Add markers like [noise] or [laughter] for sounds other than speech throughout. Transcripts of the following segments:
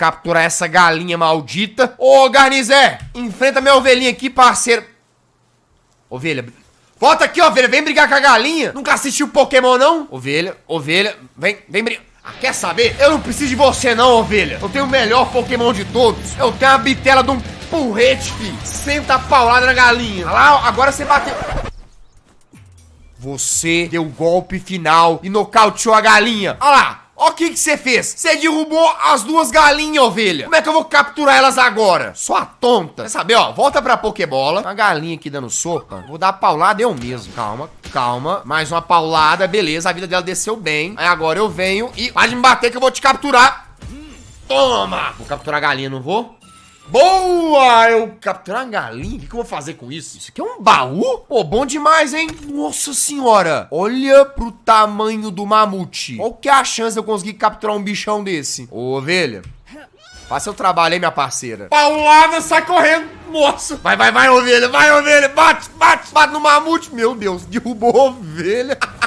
capturar essa galinha maldita. Ô, Garnizé, enfrenta minha ovelhinha aqui, parceiro. Ovelha, volta aqui, ovelha, vem brigar com a galinha. Nunca assistiu Pokémon, não? Ovelha, ovelha, vem, vem brigar. Ah, quer saber? Eu não preciso de você não, ovelha. Eu tenho o melhor Pokémon de todos. Eu tenho a bitela de um porrete, fi. Senta a paulada na galinha. Olha lá, agora você bateu... Você deu o golpe final e nocauteou a galinha. Olha lá, Ó o que que você fez. Você derrubou as duas galinhas, ovelha. Como é que eu vou capturar elas agora? Sua tonta. Quer saber, ó? Volta pra Pokébola. Uma galinha aqui dando sopa. Vou dar paulada eu mesmo. Calma, calma. Mais uma paulada. Beleza, a vida dela desceu bem. Aí agora eu venho e... Pode me bater que eu vou te capturar. Toma! Vou capturar a galinha, não vou? Boa! Eu capturar uma galinha? O que, que eu vou fazer com isso? Isso aqui é um baú? Pô, bom demais, hein? Nossa senhora! Olha pro tamanho do mamute. Qual que é a chance de eu conseguir capturar um bichão desse? Ô, ovelha. Faz seu trabalho, hein, minha parceira. Paulada, sai correndo, moço. Vai, vai, vai, ovelha. Vai, ovelha. Bate, bate, bate no mamute. Meu Deus, derrubou a ovelha. [laughs]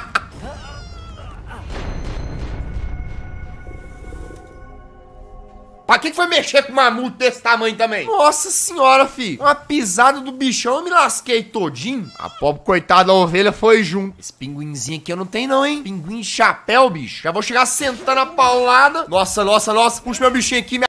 Pra que, foi mexer com um mamute desse tamanho também? Nossa senhora, fi. Uma pisada do bichão eu me lasquei todinho. A pobre coitada da ovelha foi junto. Esse pinguinzinho aqui eu não tenho não, hein? Pinguim chapéu, bicho. Já vou chegar sentando a paulada. Nossa, nossa, nossa. Puxa meu bichinho aqui, minha